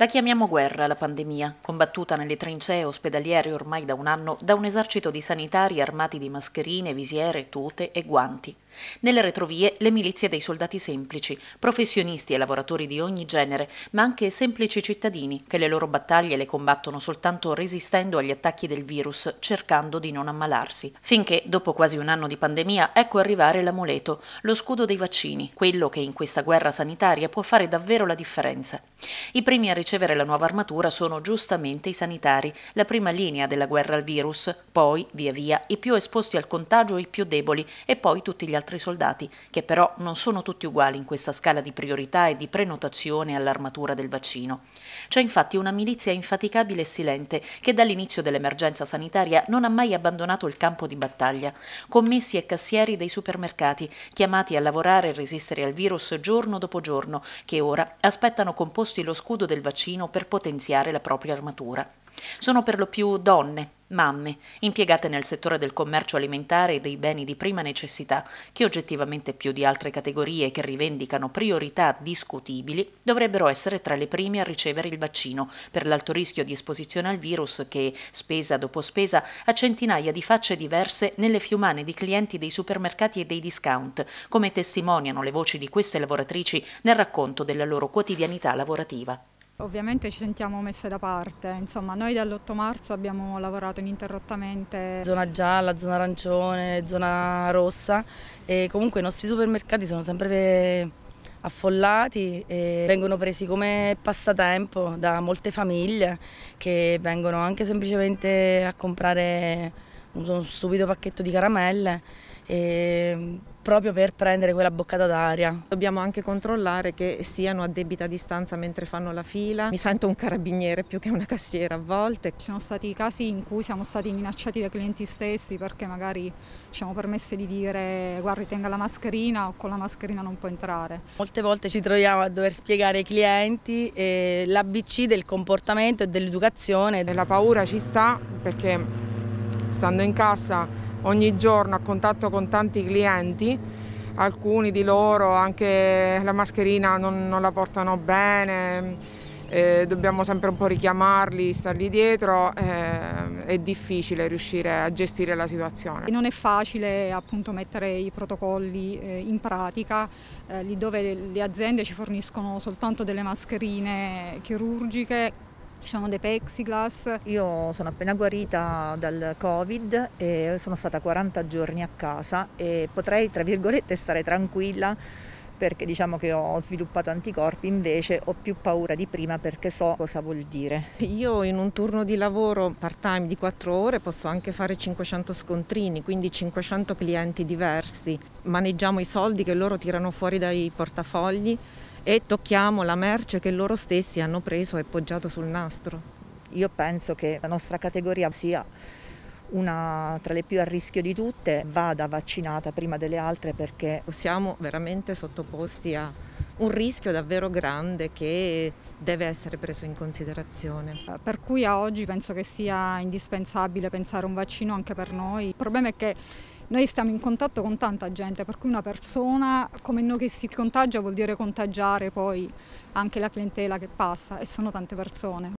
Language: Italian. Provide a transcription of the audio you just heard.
La chiamiamo guerra la pandemia, combattuta nelle trincee ospedaliere ormai da un anno da un esercito di sanitari armati di mascherine, visiere, tute e guanti. Nelle retrovie le milizie dei soldati semplici, professionisti e lavoratori di ogni genere, ma anche semplici cittadini che le loro battaglie le combattono soltanto resistendo agli attacchi del virus, cercando di non ammalarsi. Finché, dopo quasi un anno di pandemia, ecco arrivare l'amuleto, lo scudo dei vaccini, quello che in questa guerra sanitaria può fare davvero la differenza. I primi a ricevere la nuova armatura sono giustamente i sanitari, la prima linea della guerra al virus, poi, via via, i più esposti al contagio e i più deboli, e poi tutti gli altri soldati, che però non sono tutti uguali in questa scala di priorità e di prenotazione all'armatura del vaccino. C'è infatti una milizia infaticabile e silente che dall'inizio dell'emergenza sanitaria non ha mai abbandonato il campo di battaglia. Commessi e cassieri dei supermercati, chiamati a lavorare e resistere al virus giorno dopo giorno, che ora aspettano composti nascosti lo scudo del vaccino per potenziare la propria armatura. Sono per lo più donne, Mamme, impiegate nel settore del commercio alimentare e dei beni di prima necessità, che oggettivamente più di altre categorie che rivendicano priorità discutibili, dovrebbero essere tra le prime a ricevere il vaccino per l'alto rischio di esposizione al virus che, spesa dopo spesa, ha centinaia di facce diverse nelle fiumane di clienti dei supermercati e dei discount, come testimoniano le voci di queste lavoratrici nel racconto della loro quotidianità lavorativa. Ovviamente ci sentiamo messe da parte, insomma noi dall'8 marzo abbiamo lavorato ininterrottamente. Zona gialla, zona arancione, zona rossa e comunque i nostri supermercati sono sempre affollati e vengono presi come passatempo da molte famiglie che vengono anche semplicemente a comprare un stupido pacchetto di caramelle eh, proprio per prendere quella boccata d'aria. Dobbiamo anche controllare che siano a debita distanza mentre fanno la fila. Mi sento un carabiniere più che una cassiera a volte. Ci sono stati casi in cui siamo stati minacciati dai clienti stessi perché magari ci siamo permessi di dire guardi tenga la mascherina o con la mascherina non può entrare. Molte volte ci troviamo a dover spiegare ai clienti eh, l'ABC del comportamento e dell'educazione. La paura ci sta perché stando in cassa ogni giorno a contatto con tanti clienti, alcuni di loro anche la mascherina non, non la portano bene, eh, dobbiamo sempre un po' richiamarli, stargli dietro, eh, è difficile riuscire a gestire la situazione. Non è facile appunto mettere i protocolli eh, in pratica, eh, lì dove le aziende ci forniscono soltanto delle mascherine chirurgiche ci sono diciamo, dei plexiglass. Io sono appena guarita dal Covid e sono stata 40 giorni a casa e potrei, tra virgolette, stare tranquilla perché diciamo che ho sviluppato anticorpi, invece ho più paura di prima perché so cosa vuol dire. Io in un turno di lavoro part-time di 4 ore posso anche fare 500 scontrini, quindi 500 clienti diversi. Maneggiamo i soldi che loro tirano fuori dai portafogli e tocchiamo la merce che loro stessi hanno preso e poggiato sul nastro. Io penso che la nostra categoria sia una tra le più a rischio di tutte, vada vaccinata prima delle altre perché siamo veramente sottoposti a un rischio davvero grande che deve essere preso in considerazione. Per cui a oggi penso che sia indispensabile pensare a un vaccino anche per noi. Il problema è che noi stiamo in contatto con tanta gente, per cui una persona come noi che si contagia vuol dire contagiare poi anche la clientela che passa e sono tante persone.